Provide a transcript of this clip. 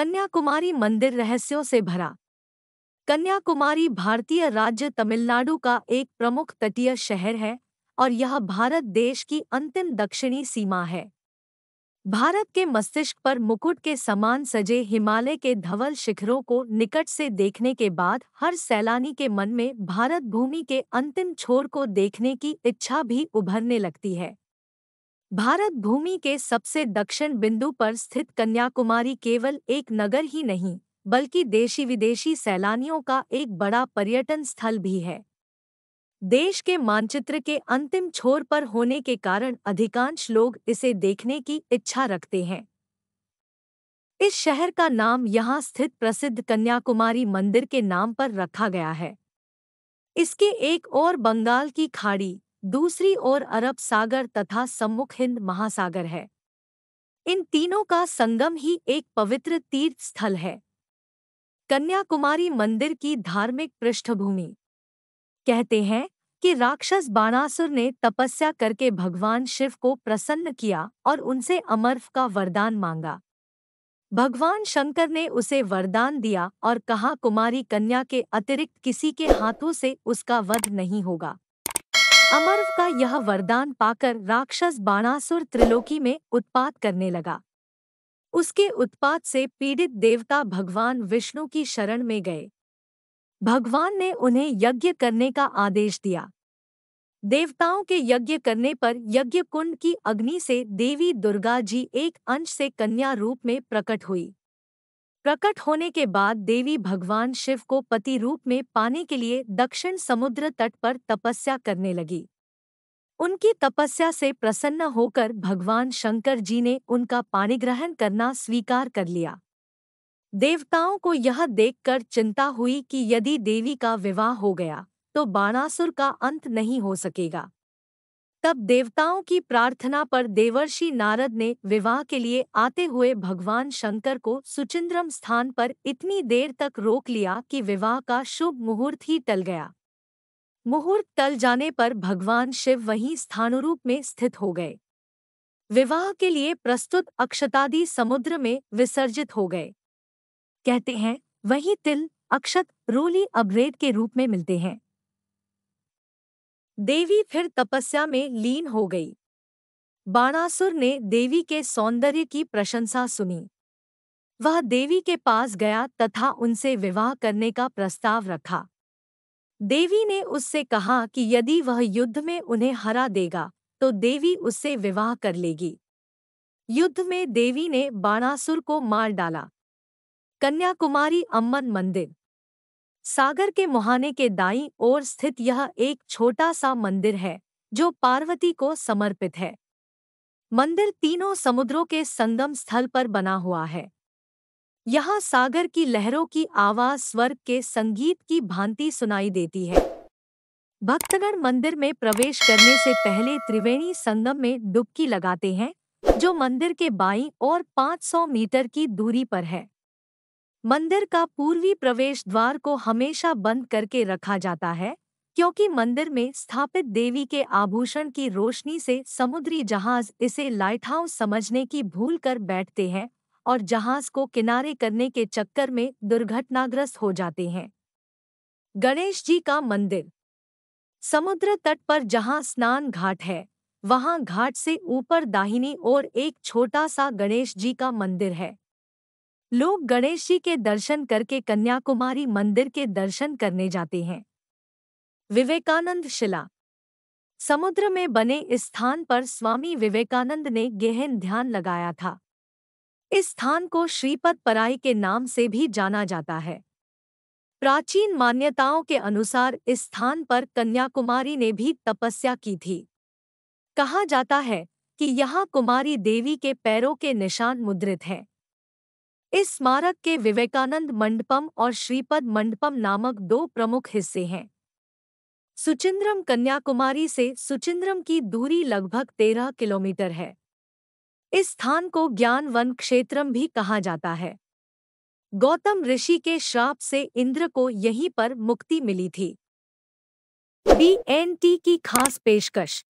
कन्याकुमारी मंदिर रहस्यों से भरा कन्याकुमारी भारतीय राज्य तमिलनाडु का एक प्रमुख तटीय शहर है और यह भारत देश की अंतिम दक्षिणी सीमा है भारत के मस्तिष्क पर मुकुट के समान सजे हिमालय के धवल शिखरों को निकट से देखने के बाद हर सैलानी के मन में भारत भूमि के अंतिम छोर को देखने की इच्छा भी उभरने लगती है भारत भूमि के सबसे दक्षिण बिंदु पर स्थित कन्याकुमारी केवल एक नगर ही नहीं बल्कि देशी विदेशी सैलानियों का एक बड़ा पर्यटन स्थल भी है देश के मानचित्र के अंतिम छोर पर होने के कारण अधिकांश लोग इसे देखने की इच्छा रखते हैं इस शहर का नाम यहाँ स्थित प्रसिद्ध कन्याकुमारी मंदिर के नाम पर रखा गया है इसके एक और बंगाल की खाड़ी दूसरी ओर अरब सागर तथा सम्मुख हिंद महासागर है इन तीनों का संगम ही एक पवित्र तीर्थ स्थल है कन्याकुमारी मंदिर की धार्मिक पृष्ठभूमि कहते हैं कि राक्षस बाणासुर ने तपस्या करके भगवान शिव को प्रसन्न किया और उनसे अमर्फ का वरदान मांगा भगवान शंकर ने उसे वरदान दिया और कहा कुमारी कन्या के अतिरिक्त किसी के हाथों से उसका वध नहीं होगा अमर्व का यह वरदान पाकर राक्षस बाणासुर त्रिलोकी में उत्पात करने लगा उसके उत्पात से पीड़ित देवता भगवान विष्णु की शरण में गए भगवान ने उन्हें यज्ञ करने का आदेश दिया देवताओं के यज्ञ करने पर यज्ञ कुंड की अग्नि से देवी दुर्गा जी एक अंश से कन्या रूप में प्रकट हुई प्रकट होने के बाद देवी भगवान शिव को पति रूप में पाने के लिए दक्षिण समुद्र तट पर तपस्या करने लगी उनकी तपस्या से प्रसन्न होकर भगवान शंकर जी ने उनका पाणिग्रहण करना स्वीकार कर लिया देवताओं को यह देखकर चिंता हुई कि यदि देवी का विवाह हो गया तो बाणासुर का अंत नहीं हो सकेगा तब देवताओं की प्रार्थना पर देवर्षि नारद ने विवाह के लिए आते हुए भगवान शंकर को सुचिंद्रम स्थान पर इतनी देर तक रोक लिया कि विवाह का शुभ मुहूर्त ही टल गया मुहूर्त टल जाने पर भगवान शिव वहीं स्थानुरूप में स्थित हो गए विवाह के लिए प्रस्तुत अक्षतादि समुद्र में विसर्जित हो गए कहते हैं वही तिल अक्षत रोली अभ्रेद के रूप में मिलते हैं देवी फिर तपस्या में लीन हो गई बाणासुर ने देवी के सौंदर्य की प्रशंसा सुनी वह देवी के पास गया तथा उनसे विवाह करने का प्रस्ताव रखा देवी ने उससे कहा कि यदि वह युद्ध में उन्हें हरा देगा तो देवी उससे विवाह कर लेगी युद्ध में देवी ने बाणासुर को मार डाला कन्याकुमारी अम्मन मंदिर सागर के मुहाने के दाई ओर स्थित यह एक छोटा सा मंदिर है जो पार्वती को समर्पित है मंदिर तीनों समुद्रों के संगम स्थल पर बना हुआ है यहाँ सागर की लहरों की आवाज स्वर्ग के संगीत की भांति सुनाई देती है भक्तगण मंदिर में प्रवेश करने से पहले त्रिवेणी संगम में डुबकी लगाते हैं जो मंदिर के बाईं और 500 मीटर की दूरी पर है मंदिर का पूर्वी प्रवेश द्वार को हमेशा बंद करके रखा जाता है क्योंकि मंदिर में स्थापित देवी के आभूषण की रोशनी से समुद्री जहाज इसे लाइट हाउस समझने की भूल कर बैठते हैं और जहाज को किनारे करने के चक्कर में दुर्घटनाग्रस्त हो जाते हैं गणेश जी का मंदिर समुद्र तट पर जहां स्नान घाट है वहां घाट से ऊपर दाहिनी ओर एक छोटा सा गणेश जी का मंदिर है लोग गणेश जी के दर्शन करके कन्याकुमारी मंदिर के दर्शन करने जाते हैं विवेकानंद शिला समुद्र में बने इस स्थान पर स्वामी विवेकानंद ने गहन ध्यान लगाया था इस स्थान को श्रीपद पराई के नाम से भी जाना जाता है प्राचीन मान्यताओं के अनुसार इस स्थान पर कन्याकुमारी ने भी तपस्या की थी कहा जाता है कि यहाँ कुमारी देवी के पैरों के निशान मुद्रित हैं इस स्मारक के विवेकानंद मंडपम और श्रीपद मंडपम नामक दो प्रमुख हिस्से हैं सुचिंद्रम कन्याकुमारी से सुचिंद्रम की दूरी लगभग तेरह किलोमीटर है इस स्थान को ज्ञान वन क्षेत्रम भी कहा जाता है गौतम ऋषि के श्राप से इंद्र को यहीं पर मुक्ति मिली थी बी एन टी की खास पेशकश